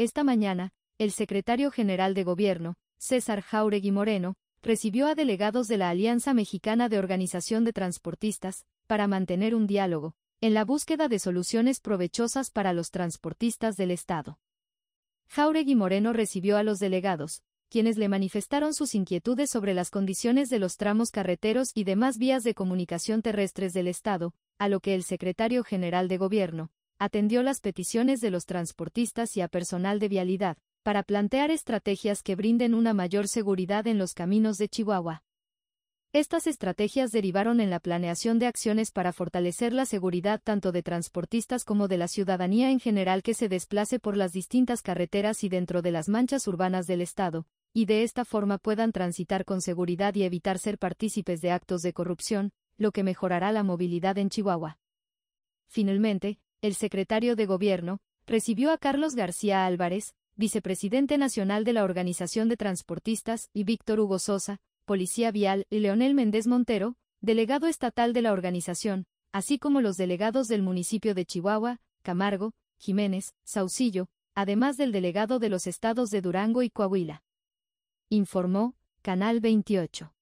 Esta mañana, el secretario general de Gobierno, César Jauregui Moreno, recibió a delegados de la Alianza Mexicana de Organización de Transportistas, para mantener un diálogo, en la búsqueda de soluciones provechosas para los transportistas del Estado. Jauregui Moreno recibió a los delegados, quienes le manifestaron sus inquietudes sobre las condiciones de los tramos carreteros y demás vías de comunicación terrestres del Estado, a lo que el secretario general de Gobierno, atendió las peticiones de los transportistas y a personal de vialidad, para plantear estrategias que brinden una mayor seguridad en los caminos de Chihuahua. Estas estrategias derivaron en la planeación de acciones para fortalecer la seguridad tanto de transportistas como de la ciudadanía en general que se desplace por las distintas carreteras y dentro de las manchas urbanas del Estado, y de esta forma puedan transitar con seguridad y evitar ser partícipes de actos de corrupción, lo que mejorará la movilidad en Chihuahua. Finalmente, el secretario de Gobierno, recibió a Carlos García Álvarez, vicepresidente nacional de la Organización de Transportistas, y Víctor Hugo Sosa, policía vial, y Leonel Méndez Montero, delegado estatal de la organización, así como los delegados del municipio de Chihuahua, Camargo, Jiménez, Saucillo, además del delegado de los estados de Durango y Coahuila. Informó, Canal 28.